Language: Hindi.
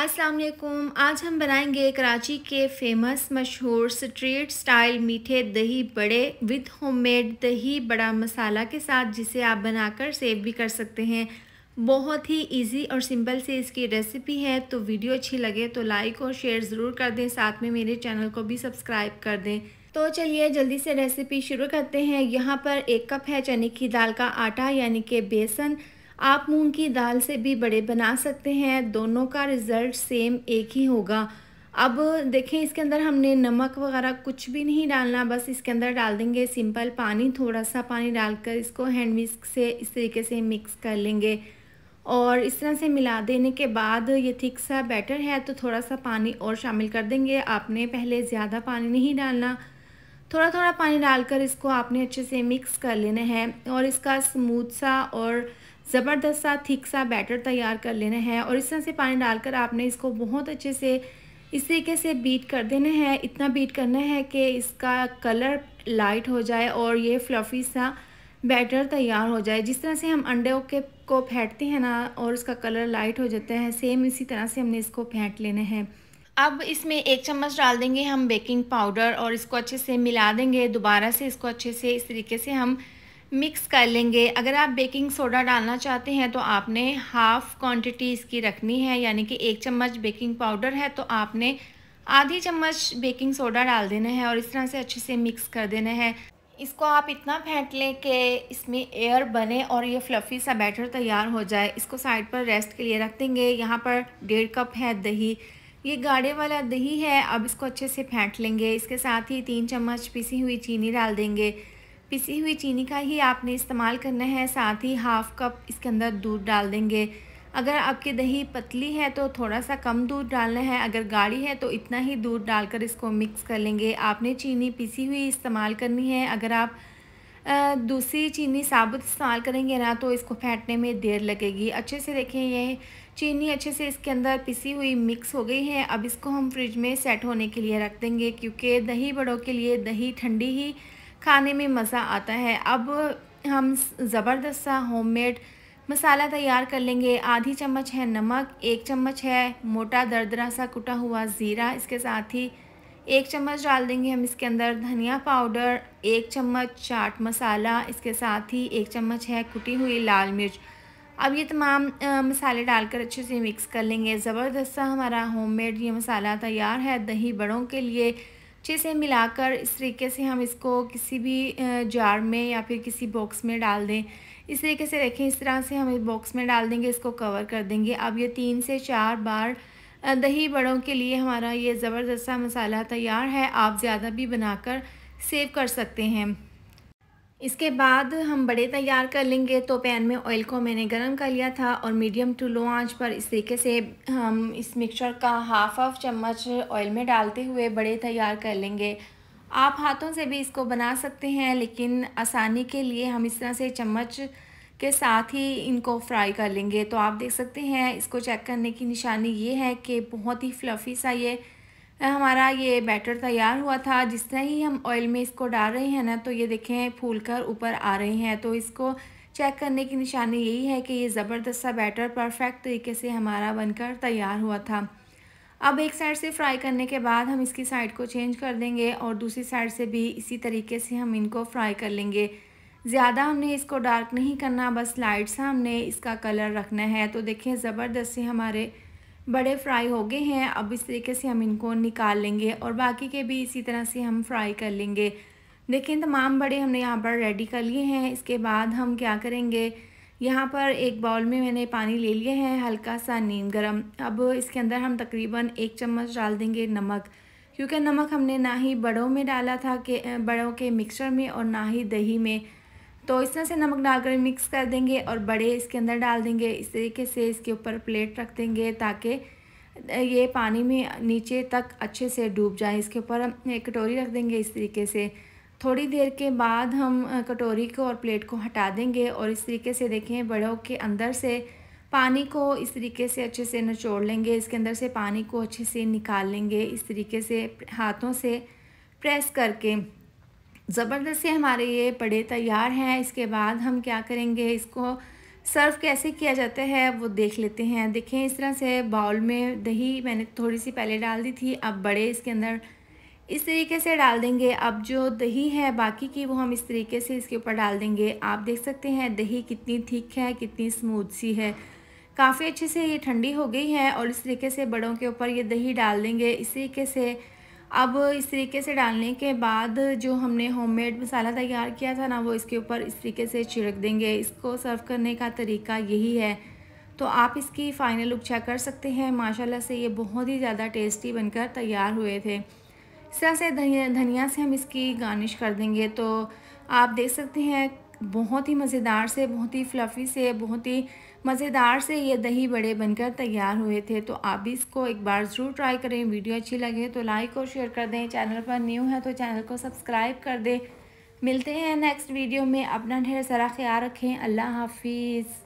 अस्सलाम वालेकुम आज हम बनाएंगे कराची के फेमस मशहूर स्ट्रीट स्टाइल मीठे दही बड़े विद होममेड दही बड़ा मसाला के साथ जिसे आप बनाकर सेव भी कर सकते हैं बहुत ही इजी और सिंपल से इसकी रेसिपी है तो वीडियो अच्छी लगे तो लाइक और शेयर ज़रूर कर दें साथ में मेरे चैनल को भी सब्सक्राइब कर दें तो चलिए जल्दी से रेसिपी शुरू करते हैं यहाँ पर एक कप है चने की दाल का आटा यानी कि बेसन आप मूंग की दाल से भी बड़े बना सकते हैं दोनों का रिज़ल्ट सेम एक ही होगा अब देखें इसके अंदर हमने नमक वगैरह कुछ भी नहीं डालना बस इसके अंदर डाल देंगे सिंपल पानी थोड़ा सा पानी डालकर इसको हैंड मिक्स से इस तरीके से मिक्स कर लेंगे और इस तरह से मिला देने के बाद ये थिक सा बैटर है तो थोड़ा सा पानी और शामिल कर देंगे आपने पहले ज़्यादा पानी नहीं डालना थोड़ा थोड़ा पानी डालकर इसको आपने अच्छे से मिक्स कर लेना है और इसका स्मूथ सा और ज़बरदस्त सा थिक सा बैटर तैयार कर लेना है और इस तरह से पानी डालकर आपने इसको बहुत अच्छे से इस तरीके से बीट कर देना है इतना बीट करना है कि इसका कलर लाइट हो जाए और ये फ्लफ़ी सा बैटर तैयार हो जाए जिस तरह से हम अंडे के को फेंटते हैं ना और उसका कलर लाइट हो जाता है सेम इसी तरह से हमने इसको फेंट लेना है अब इसमें एक चम्मच डाल देंगे हम बेकिंग पाउडर और इसको अच्छे से मिला देंगे दोबारा से इसको अच्छे से इस तरीके से हम मिक्स कर लेंगे अगर आप बेकिंग सोडा डालना चाहते हैं तो आपने हाफ़ क्वांटिटी इसकी रखनी है यानी कि एक चम्मच बेकिंग पाउडर है तो आपने आधी चम्मच बेकिंग सोडा डाल देना है और इस तरह से अच्छे से मिक्स कर देना है इसको आप इतना फेंट लें कि इसमें एयर बने और ये फ्लफ़ी सा बैटर तैयार हो जाए इसको साइड पर रेस्ट के लिए रख देंगे यहाँ पर डेढ़ कप है दही ये गाढ़े वाला दही है अब इसको अच्छे से फेंट लेंगे इसके साथ ही तीन चम्मच पिसी हुई चीनी डाल देंगे पिसी हुई चीनी का ही आपने इस्तेमाल करना है साथ ही हाफ़ कप इसके अंदर दूध डाल देंगे अगर आपकी दही पतली है तो थोड़ा सा कम दूध डालना है अगर गाढ़ी है तो इतना ही दूध डालकर इसको मिक्स कर लेंगे आपने चीनी पिसी हुई इस्तेमाल करनी है अगर आप दूसरी चीनी साबुत इस्तेमाल करेंगे ना तो इसको फेंटने में देर लगेगी अच्छे से देखें ये चीनी अच्छे से इसके अंदर पिसी हुई मिक्स हो गई है अब इसको हम फ्रिज में सेट होने के लिए रख देंगे क्योंकि दही बड़ों के लिए दही ठंडी ही खाने में मज़ा आता है अब हम ज़बरदस्त सा होममेड मसाला तैयार कर लेंगे आधी चम्मच है नमक एक चम्मच है मोटा दरदरा सा कुटा हुआ ज़ीरा इसके साथ ही एक चम्मच डाल देंगे हम इसके अंदर धनिया पाउडर एक चम्मच चाट मसाला इसके साथ ही एक चम्मच है कुटी हुई लाल मिर्च अब ये तमाम मसाले डालकर अच्छे से मिक्स कर लेंगे ज़बरदस्त सा हमारा होममेड ये मसाला तैयार है दही बड़ों के लिए अच्छे से मिलाकर इस तरीके से हम इसको किसी भी जार में या फिर किसी बॉक्स में डाल दें इस तरीके से रखें इस तरह से हम इस बॉक्स में डाल देंगे इसको कवर कर देंगे अब ये तीन से चार बार दही बड़ों के लिए हमारा ये ज़बरदस्त मसाला तैयार है आप ज़्यादा भी बनाकर सेव कर सकते हैं इसके बाद हम बड़े तैयार कर लेंगे तो पैन में ऑयल को मैंने गरम कर लिया था और मीडियम टू लो आंच पर इस तरीके से हम इस मिक्सचर का हाफ हाफ चम्मच ऑयल में डालते हुए बड़े तैयार कर लेंगे आप हाथों से भी इसको बना सकते हैं लेकिन आसानी के लिए हम इस तरह से चम्मच के साथ ही इनको फ्राई कर लेंगे तो आप देख सकते हैं इसको चेक करने की निशानी ये है कि बहुत ही फ्लफ़ी सा ये हमारा ये बैटर तैयार हुआ था जिस तरह ही हम ऑयल में इसको डाल रहे हैं ना तो ये देखें फूल कर ऊपर आ रहे हैं तो इसको चेक करने की निशानी यही है कि ये ज़बरदस्त सा बैटर परफेक्ट तरीके से हमारा बनकर तैयार हुआ था अब एक साइड से फ्राई करने के बाद हम इसकी साइड को चेंज कर देंगे और दूसरी साइड से भी इसी तरीके से हम इनको फ्राई कर लेंगे ज़्यादा हमने इसको डार्क नहीं करना बस लाइट सा हमने इसका कलर रखना है तो देखें ज़बरदस्त से हमारे बड़े फ्राई हो गए हैं अब इस तरीके से हम इनको निकाल लेंगे और बाकी के भी इसी तरह से हम फ्राई कर लेंगे देखें तमाम बड़े हमने यहाँ पर रेडी कर लिए हैं इसके बाद हम क्या करेंगे यहाँ पर एक बाउल में मैंने पानी ले लिया है हल्का सा नीम गर्म अब इसके अंदर हम तकरीबन एक चम्मच डाल देंगे नमक क्योंकि नमक हमने ना ही बड़ों में डाला था कि बड़ों के मिक्सचर में और ना ही दही में तो इस तरह से नमक डालकर मिक्स कर देंगे और बड़े इसके अंदर डाल देंगे इस तरीके से इसके ऊपर प्लेट रख देंगे ताकि ये पानी में नीचे तक अच्छे से डूब जाए इसके ऊपर हम एक कटोरी रख देंगे इस तरीके से थोड़ी देर के बाद हम कटोरी को और प्लेट को हटा देंगे और इस तरीके से देखें बड़ों के अंदर से पानी को इस तरीके से अच्छे से निचोड़ लेंगे इसके अंदर से पानी को अच्छे से निकाल लेंगे इस तरीके से हाथों से प्रेस करके ज़बरदस्ती हमारे ये बड़े तैयार हैं इसके बाद हम क्या करेंगे इसको सर्व कैसे किया जाता है वो देख लेते हैं देखें इस तरह से बाउल में दही मैंने थोड़ी सी पहले डाल दी थी अब बड़े इसके अंदर इस तरीके से डाल देंगे अब जो दही है बाकी की वो हम इस तरीके से इसके ऊपर डाल देंगे आप देख सकते हैं दही कितनी थिक है कितनी स्मूथ सी है काफ़ी अच्छे से ये ठंडी हो गई है और इस तरीके से बड़ों के ऊपर ये दही डाल देंगे इस तरीके से अब इस तरीके से डालने के बाद जो हमने होममेड मसाला तैयार किया था ना वो इसके ऊपर इस तरीके से छिड़क देंगे इसको सर्व करने का तरीका यही है तो आप इसकी फ़ाइनल लुक चेक कर सकते हैं माशाल्लाह से ये बहुत ही ज़्यादा टेस्टी बनकर तैयार हुए थे इस तरह से धनिया से हम इसकी गार्निश कर देंगे तो आप देख सकते हैं बहुत ही मज़ेदार से बहुत ही फ्लफ़ी से बहुत ही मज़ेदार से ये दही बड़े बनकर तैयार हुए थे तो आप भी इसको एक बार ज़रूर ट्राई करें वीडियो अच्छी लगे तो लाइक और शेयर कर दें चैनल पर न्यू है तो चैनल को सब्सक्राइब कर दें मिलते हैं नेक्स्ट वीडियो में अपना ढेर सारा ख्याल रखें अल्लाह हाफिज़